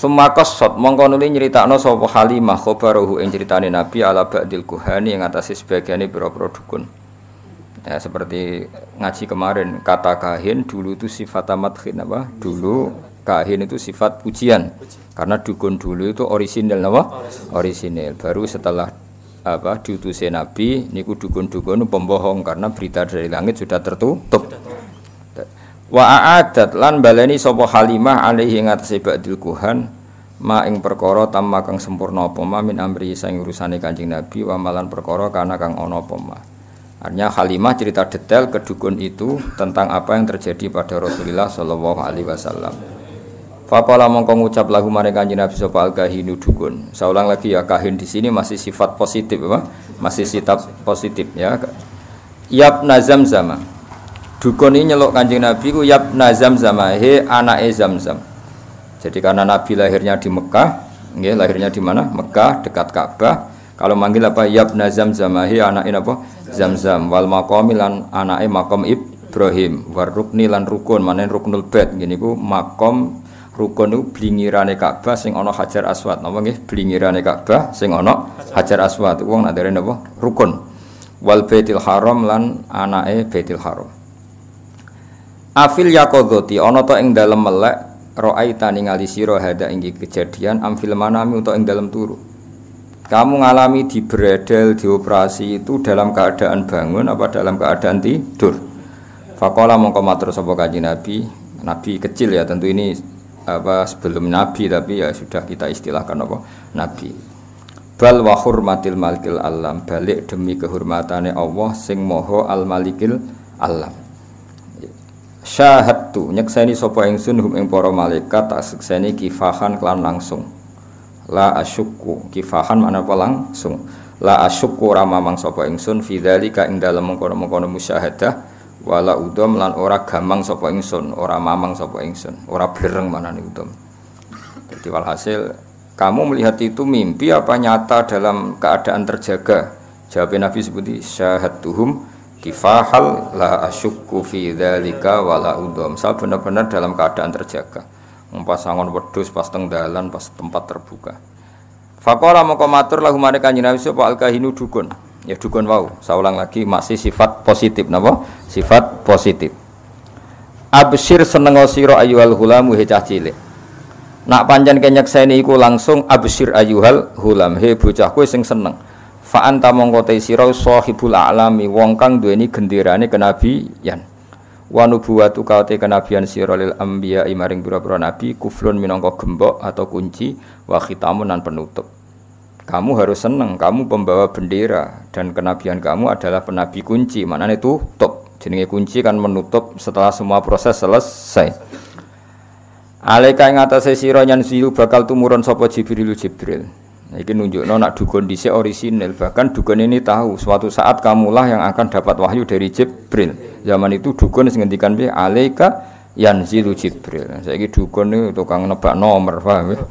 Sumakos kosot mongko nuli no sopo Halimah khabarahu yang ceritani Nabi ala ba'dil kuhani yang atase sebagiane ini pira dukun. Ya, seperti ngaji kemarin kata kahin dulu itu sifat amat apa? Dulu kahin itu sifat pujian. Karena dukun dulu itu orisinil apa? Orisinil. Baru setelah apa diutusin Nabi niku dukun-dukun pembohong karena berita dari langit sudah tertutup. Wa a'adat lan baleni sapa Halimah alaihi ngatasi ba'dil kuhan ma ing perkara tamma kang sempurna apa ma min amri sing urusane Kanjeng Nabi wa malan perkara kana kang ana apa ma. Artinya Halimah cerita detail ke dukun itu tentang apa yang terjadi pada Rasulullah sallallahu alaihi wasallam. Faqala mongko ngucap lagu maring Kanjeng Nabi sapa al kahinu dukun. Saya ulang lagi ya kahin di sini masih sifat positif apa? Masih sifat positif ya. Yap nazam zama. Dukun ini nyelok Kanjeng Nabi ku yap nazam zama he anake zamzam. -zam. Jadi karena Nabi lahirnya di Mekah, nggih lahirnya di mana? Mekah dekat Ka'bah. Kalau manggil apa? Yab Nazam Zamahi, anak apa? Zam Zam. wal maqami lan anake makom Ibrahim, war rukni lan rukun, manen ruknul bed, gini bu, makom rukun itu blingirane Ka'bah sing ono Hajar Aswad. Nama gini, blingirane Ka'bah sing ono Hajar Aswad. Uang nak darene apa? Rukun. Wal betil Haram lan anake betil Haram. Afil yakodoti ono to ing dalam melek Ro'aita ningali siro hada inggi kejadian amfil manami untuk ing dalam turu Kamu ngalami di beredel, di operasi itu dalam keadaan bangun apa dalam keadaan tidur Fakola mongko matur sopo kaji nabi Nabi kecil ya tentu ini apa sebelum nabi tapi ya sudah kita istilahkan apa nabi bal wa hurmatil malikil alam balik demi kehormatannya Allah sing moho al malikil alam tu nyekseni sopo ingsun hum ing poro malaikat tak sekseni kifahan klan langsung la asyukku kifahan mana apa langsung la asyukku ramamang sopo sapa ingsun fidali ka ing dalam mengkono-mengkono musyahadah wala udom lan ora gamang sopo ingsun ora mamang sopo ingsun ora bereng mana ni udom jadi walhasil kamu melihat itu mimpi apa nyata dalam keadaan terjaga jawab Nabi seperti tuhum kifahal la asyukku fi dzalika wala udom. Saya benar-benar dalam keadaan terjaga. Mempasangon wedhus pas teng dalan pas tempat terbuka. Faqala mongko matur lahum mare kanjeng Nabi sapa al kahinu dukun. Ya dukun wau. Saya ulang lagi masih sifat positif napa? Sifat positif. Absir senengo sira ayyuhal hulamu he cah cilik. Nak pancen kenyekseni iku langsung absir ayyuhal hulam he bocah kowe sing seneng fa anta mongko te sira sahibul a'lami wong kang duweni gendirane kenabian wa nubuwatu ka te kenabian sira lil anbiya maring pira-pira nabi kuflun minangka gembok atau kunci wa khitamun nan penutup kamu harus seneng kamu pembawa bendera dan kenabian kamu adalah penabi kunci itu tutup jenenge kunci kan menutup setelah semua proses selesai Alaika ing atase sira nyan bakal tumurun sapa Jibril Jibril. Ini nunjuk nak dukun dhisik orisinil. Bahkan dukun ini tahu suatu saat kamulah yang akan dapat wahyu dari Jibril. Zaman itu dukun sing ngendikan piye? Alaika yanzilu Jibril. Nah, saya ini dukun itu tukang nebak nomor, paham ya?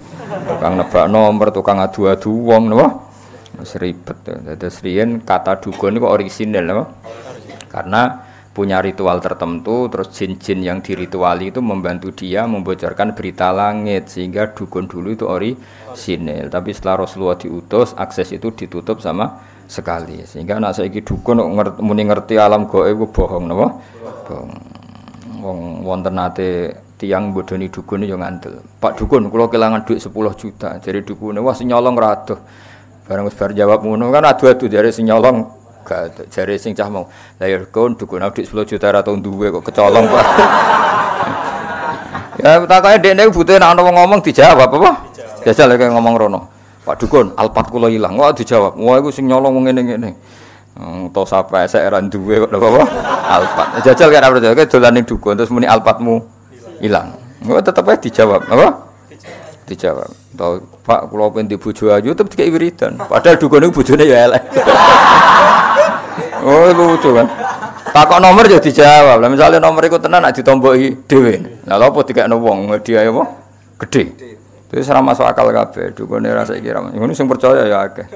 Tukang nebak nomor, tukang adu-adu wong napa? Wis ribet. kata dukun niku orisinil napa? Karena punya ritual tertentu terus jin-jin yang dirituali itu membantu dia membocorkan berita langit sehingga dukun dulu itu ori sinil. tapi setelah Rasulullah diutus akses itu ditutup sama sekali sehingga anak saiki dukun ngerti, muni ngerti alam gue itu bohong napa bohong wong wonten nate tiang bodoni dukun yo ngantel. Pak dukun kalau kelangan duit 10 juta jadi dukun, wah sinyalong nyolong barang bareng wis jawab ngono kan adu-adu dari sinyalong gak sing cah mau. Lah ya kon dukun adik sepuluh juta ra dua duwe kok kecolong Pak. ya takoke dekne butuh nek ngomong ngomong dijawab apa? Jajal lagi ngomong rono. Pak dukun, alpat kulo hilang Wah dijawab. Wah gue sing nyolong ngene ngene. Hmm, to sapa esek ra duwe kok apa? Alpat. Ya, jajal kan apa jajal dolane dukun terus muni alpatmu hilang Wah tetep ae dijawab. Apa? dijawab. Tau Pak kula pengen dibojo aju tetep dikek wiridan. Padahal itu bojone ya elek. Oh lucu kan. Takok nomor ya dijawab. Lah misale nomor iku tenan nek ditomboki dhewe. Lah lha apa dikekno wong dia ya apa? Gedhe. Terus ora masuk akal kabeh. Dukune rasa iki ra. Ngono sing percaya ya akeh.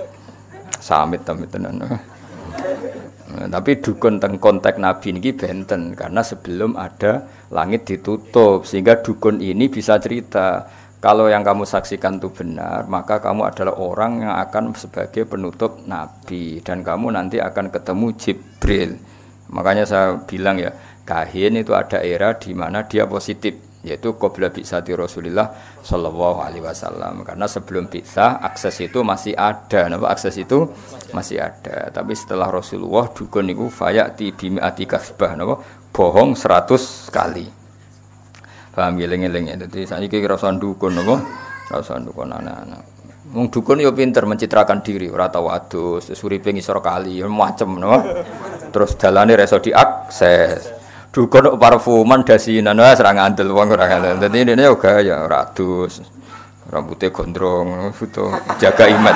Samit tamit tenan. Nah, tapi dukun teng konteks Nabi ini benten karena sebelum ada langit ditutup sehingga dukun ini bisa cerita kalau yang kamu saksikan itu benar, maka kamu adalah orang yang akan sebagai penutup nabi dan kamu nanti akan ketemu Jibril. Makanya saya bilang ya, kahin itu ada era di mana dia positif, yaitu qabla bi'sati Rasulullah Shallallahu alaihi wasallam. Karena sebelum bisa akses itu masih ada. nampak akses itu masih ada. Tapi setelah Rasulullah dukun niku fayati bimi'ati kasbah nampak bohong seratus kali. Paham ngeling-eling ya. Dadi saiki kira dukun apa? rasaan dukun anak-anak. Wong dukun yo pinter mencitrakan diri, ora tau adus, suripe ngisor kali, macem no. Terus dalane reso diakses. Dukun kok parfuman dasinan wis serang ngandel wong ora ngandel. Dadi dene yo gaya ora adus. Rambutnya gondrong, foto jaga iman.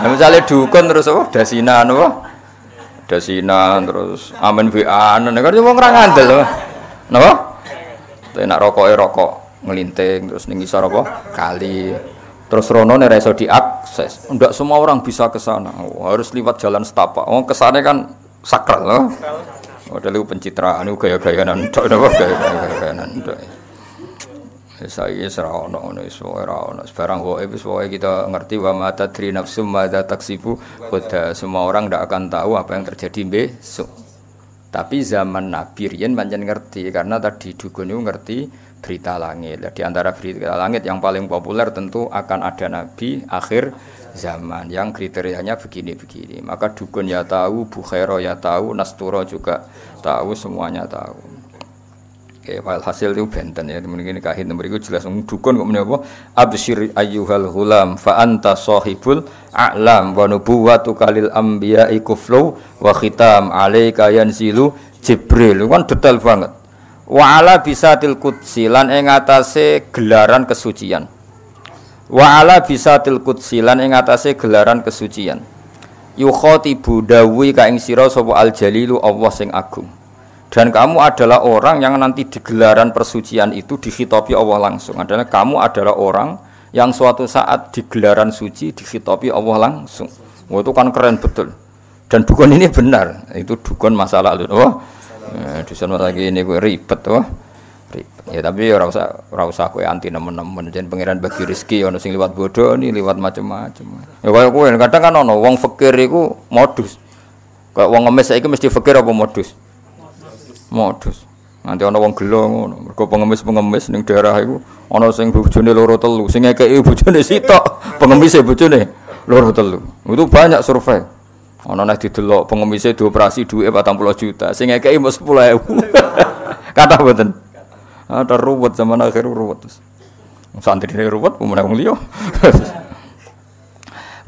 Ana misalnya dukun terus oh dasinan apa? Dasinan terus amen wa anan nah, kan wong ora ngandel. Napa? Tapi nak rokok ya rokok ngelinting terus nengi apa kali terus Rono nih reso diakses. Enggak semua orang bisa ke sana. Oh, harus lewat jalan setapak. Oh sana kan sakral loh. oh dari pencitraan itu gaya gaya nanti napa gaya gaya nanti saya serau no ngono wis ora no sekarang gue wis wae kita ngerti wa mata tadri mata taksi taksibu. Kuda semua orang ndak akan tahu apa yang terjadi besok. Tapi zaman Nabi Rian panjang ngerti karena tadi dukun itu ngerti berita langit. Di antara berita langit yang paling populer tentu akan ada Nabi akhir zaman yang kriterianya begini-begini. Maka dukun ya tahu, Bukhara ya tahu, Nasturo juga tahu, semuanya tahu. Oke, hasil itu benten ya. ini kahit nomor itu jelas dukun kok menapa? Absyir ayyuhal hulam fa anta sahibul a'lam wa nubuwatu kalil anbiya'i kuflu wa khitam alaika yanzilu Jibril. Itu kan detail banget. Wa ala bisatil qudsi lan ing atase gelaran kesucian. Wa ala bisatil qudsi lan ing atase gelaran kesucian. Yukhoti budawi kaing ing sira sapa al jalilu Allah sing agung. Dan kamu adalah orang yang nanti digelaran persucian itu dikhitopi Allah langsung. Adalah kamu adalah orang yang suatu saat digelaran gelaran suci dikhitopi Allah langsung. Wah itu kan keren betul. Dan dukun ini benar. Itu dukun masalah lalu. Oh, di lagi ini gue ribet. Oh. Ribet. Ya tapi ya rasa rasa gue anti nemen-nemen jen pangeran bagi rizki. ono sing lewat bodoh nih lewat macam-macam. Ya kaya gue kadang kan ono wong fakir modus. Kayak wong ngemis itu mesti fakir apa modus? modus. Nanti ana wong gelo ngono. Mergo pengemis-pengemis ning daerah iku ana sing bojone loro telu, sing ngekeki bojone sitok, pengemise bojone loro telu. Itu banyak survei. Ana nek didelok operasi dioperasi empat 40 juta, sing ngekeki sepuluh 10.000. Kata mboten. Ada ruwet zaman akhir ruwet. Santri ini ruwet, pemenang wong liya.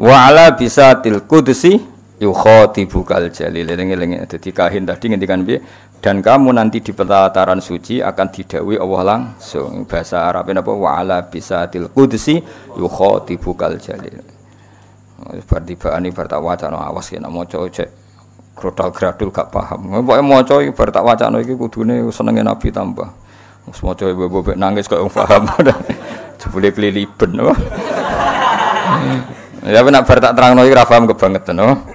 Wa ala bisatil qudsi yukhatibu kal jalil. Eling-eling eh, dadi kahin tadi ngendikan bi dan kamu nanti di pelataran suci akan didawi Allah langsung bahasa Arabnya apa wa'ala bisa til qudsi bukal jalil bertibaan ini bertakwa wacana awas kena moco cek krodal gradul gak paham pokoke moco ibar tak wacana ini kudune senengnya nabi tambah wis maca bebek nangis kok paham jebule keliliben oh. ya ben bertakwa tak ini iki ra paham kebangetan no